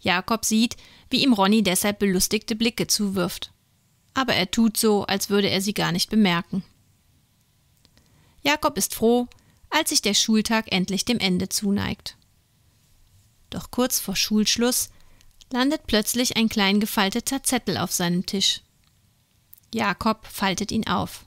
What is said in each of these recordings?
Jakob sieht, wie ihm Ronny deshalb belustigte Blicke zuwirft. Aber er tut so, als würde er sie gar nicht bemerken. Jakob ist froh, als sich der Schultag endlich dem Ende zuneigt. Doch kurz vor Schulschluss landet plötzlich ein klein gefalteter Zettel auf seinem Tisch. Jakob faltet ihn auf.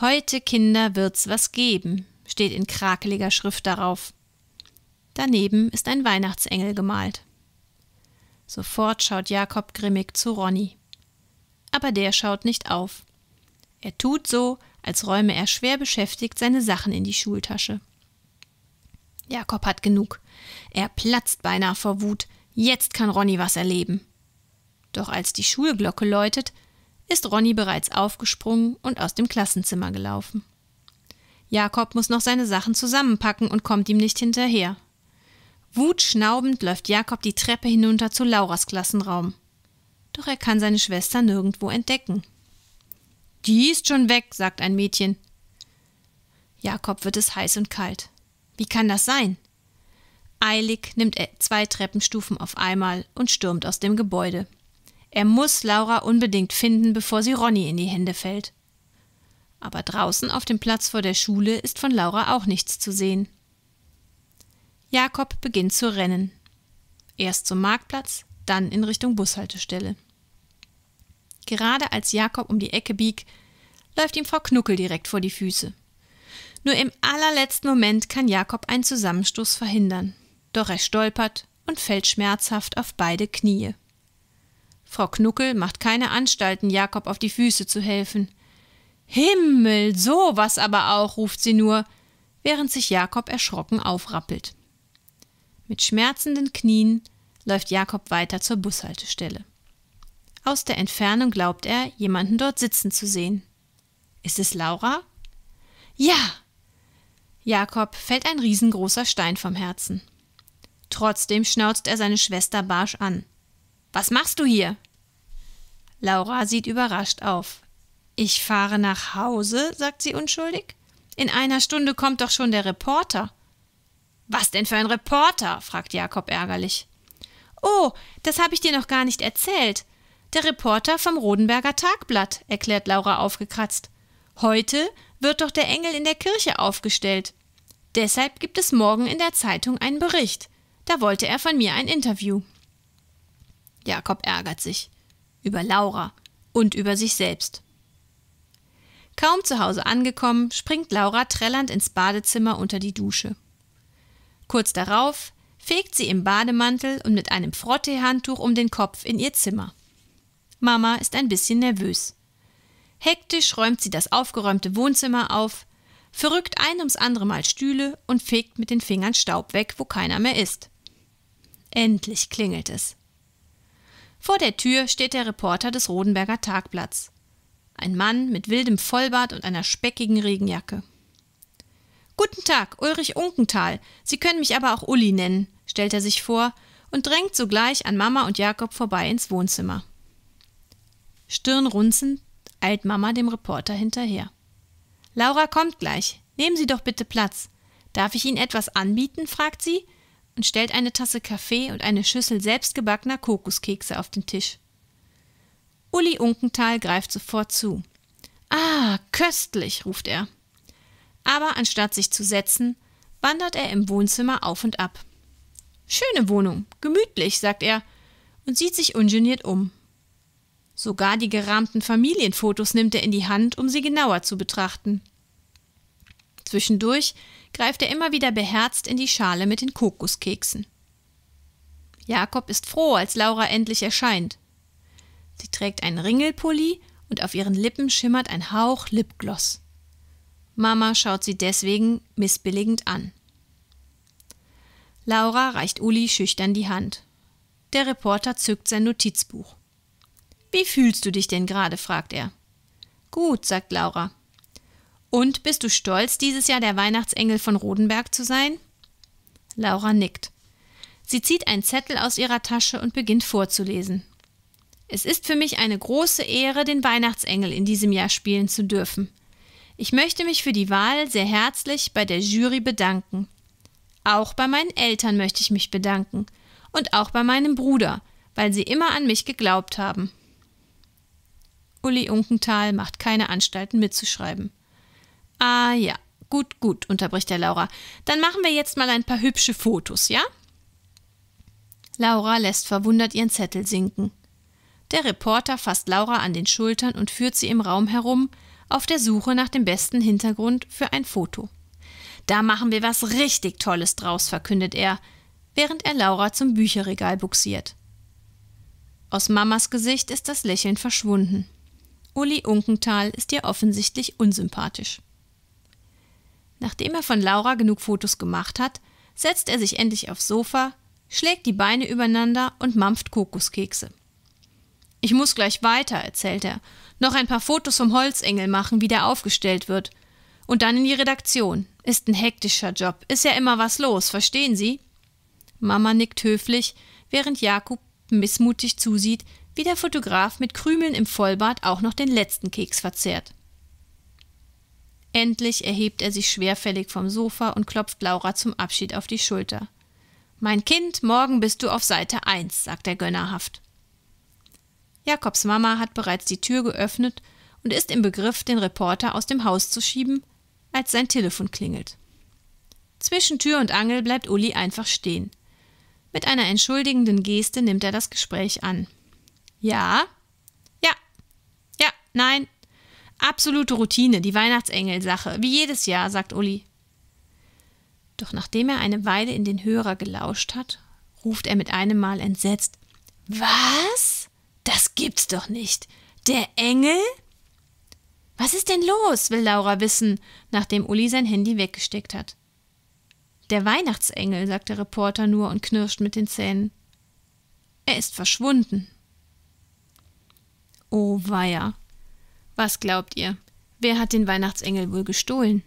Heute, Kinder, wird's was geben, steht in krakeliger Schrift darauf. Daneben ist ein Weihnachtsengel gemalt. Sofort schaut Jakob grimmig zu Ronny. Aber der schaut nicht auf. Er tut so, als räume er schwer beschäftigt seine Sachen in die Schultasche. Jakob hat genug. Er platzt beinahe vor Wut. Jetzt kann Ronny was erleben. Doch als die Schulglocke läutet, ist Ronny bereits aufgesprungen und aus dem Klassenzimmer gelaufen. Jakob muss noch seine Sachen zusammenpacken und kommt ihm nicht hinterher. Wutschnaubend läuft Jakob die Treppe hinunter zu Lauras Klassenraum. Doch er kann seine Schwester nirgendwo entdecken. Die ist schon weg, sagt ein Mädchen. Jakob wird es heiß und kalt. Wie kann das sein? Eilig nimmt er zwei Treppenstufen auf einmal und stürmt aus dem Gebäude. Er muss Laura unbedingt finden, bevor sie Ronny in die Hände fällt. Aber draußen auf dem Platz vor der Schule ist von Laura auch nichts zu sehen. Jakob beginnt zu rennen. Erst zum Marktplatz, dann in Richtung Bushaltestelle. Gerade als Jakob um die Ecke biegt, läuft ihm Frau Knuckel direkt vor die Füße. Nur im allerletzten Moment kann Jakob einen Zusammenstoß verhindern, doch er stolpert und fällt schmerzhaft auf beide Knie. Frau Knuckel macht keine Anstalten, Jakob auf die Füße zu helfen. Himmel, so was aber auch, ruft sie nur, während sich Jakob erschrocken aufrappelt. Mit schmerzenden Knien läuft Jakob weiter zur Bushaltestelle. Aus der Entfernung glaubt er, jemanden dort sitzen zu sehen. Ist es Laura? Ja! Jakob fällt ein riesengroßer Stein vom Herzen. Trotzdem schnauzt er seine Schwester barsch an. Was machst du hier? Laura sieht überrascht auf. Ich fahre nach Hause, sagt sie unschuldig. In einer Stunde kommt doch schon der Reporter denn für ein Reporter? fragt Jakob ärgerlich. Oh, das habe ich dir noch gar nicht erzählt. Der Reporter vom Rodenberger Tagblatt, erklärt Laura aufgekratzt. Heute wird doch der Engel in der Kirche aufgestellt. Deshalb gibt es morgen in der Zeitung einen Bericht. Da wollte er von mir ein Interview. Jakob ärgert sich. Über Laura und über sich selbst. Kaum zu Hause angekommen, springt Laura trällernd ins Badezimmer unter die Dusche. Kurz darauf fegt sie im Bademantel und mit einem Frotteehandtuch um den Kopf in ihr Zimmer. Mama ist ein bisschen nervös. Hektisch räumt sie das aufgeräumte Wohnzimmer auf, verrückt ein ums andere Mal Stühle und fegt mit den Fingern Staub weg, wo keiner mehr ist. Endlich klingelt es. Vor der Tür steht der Reporter des Rodenberger Tagblatts. Ein Mann mit wildem Vollbart und einer speckigen Regenjacke. Guten Tag, Ulrich Unkenthal. Sie können mich aber auch Uli nennen, stellt er sich vor und drängt sogleich an Mama und Jakob vorbei ins Wohnzimmer. Stirnrunzend eilt Mama dem Reporter hinterher. Laura kommt gleich. Nehmen Sie doch bitte Platz. Darf ich Ihnen etwas anbieten? fragt sie und stellt eine Tasse Kaffee und eine Schüssel selbstgebackener Kokoskekse auf den Tisch. Uli Unkenthal greift sofort zu. Ah, köstlich, ruft er aber anstatt sich zu setzen, wandert er im Wohnzimmer auf und ab. Schöne Wohnung, gemütlich, sagt er und sieht sich ungeniert um. Sogar die gerahmten Familienfotos nimmt er in die Hand, um sie genauer zu betrachten. Zwischendurch greift er immer wieder beherzt in die Schale mit den Kokoskeksen. Jakob ist froh, als Laura endlich erscheint. Sie trägt einen Ringelpulli und auf ihren Lippen schimmert ein Hauch Lipgloss. Mama schaut sie deswegen missbilligend an. Laura reicht Uli schüchtern die Hand. Der Reporter zückt sein Notizbuch. Wie fühlst du dich denn gerade? fragt er. Gut, sagt Laura. Und bist du stolz, dieses Jahr der Weihnachtsengel von Rodenberg zu sein? Laura nickt. Sie zieht einen Zettel aus ihrer Tasche und beginnt vorzulesen. Es ist für mich eine große Ehre, den Weihnachtsengel in diesem Jahr spielen zu dürfen. Ich möchte mich für die Wahl sehr herzlich bei der Jury bedanken. Auch bei meinen Eltern möchte ich mich bedanken und auch bei meinem Bruder, weil sie immer an mich geglaubt haben. Uli Unkenthal macht keine Anstalten mitzuschreiben. Ah ja, gut, gut, unterbricht er Laura. Dann machen wir jetzt mal ein paar hübsche Fotos, ja? Laura lässt verwundert ihren Zettel sinken. Der Reporter fasst Laura an den Schultern und führt sie im Raum herum, auf der Suche nach dem besten Hintergrund für ein Foto. Da machen wir was richtig Tolles draus, verkündet er, während er Laura zum Bücherregal buxiert. Aus Mamas Gesicht ist das Lächeln verschwunden. Uli Unkenthal ist ihr offensichtlich unsympathisch. Nachdem er von Laura genug Fotos gemacht hat, setzt er sich endlich aufs Sofa, schlägt die Beine übereinander und mampft Kokoskekse. Ich muss gleich weiter, erzählt er. Noch ein paar Fotos vom Holzengel machen, wie der aufgestellt wird. Und dann in die Redaktion. Ist ein hektischer Job. Ist ja immer was los, verstehen Sie? Mama nickt höflich, während Jakob missmutig zusieht, wie der Fotograf mit Krümeln im Vollbart auch noch den letzten Keks verzehrt. Endlich erhebt er sich schwerfällig vom Sofa und klopft Laura zum Abschied auf die Schulter. Mein Kind, morgen bist du auf Seite 1, sagt er gönnerhaft. Jakobs Mama hat bereits die Tür geöffnet und ist im Begriff, den Reporter aus dem Haus zu schieben, als sein Telefon klingelt. Zwischen Tür und Angel bleibt Uli einfach stehen. Mit einer entschuldigenden Geste nimmt er das Gespräch an. Ja? Ja. Ja, nein. Absolute Routine, die Weihnachtsengelsache, wie jedes Jahr, sagt Uli. Doch nachdem er eine Weile in den Hörer gelauscht hat, ruft er mit einem Mal entsetzt: Was? Das gibt's doch nicht. Der Engel? Was ist denn los? will Laura wissen, nachdem Uli sein Handy weggesteckt hat. Der Weihnachtsengel, sagt der Reporter nur und knirscht mit den Zähnen. Er ist verschwunden. Oh weia. Was glaubt ihr? Wer hat den Weihnachtsengel wohl gestohlen?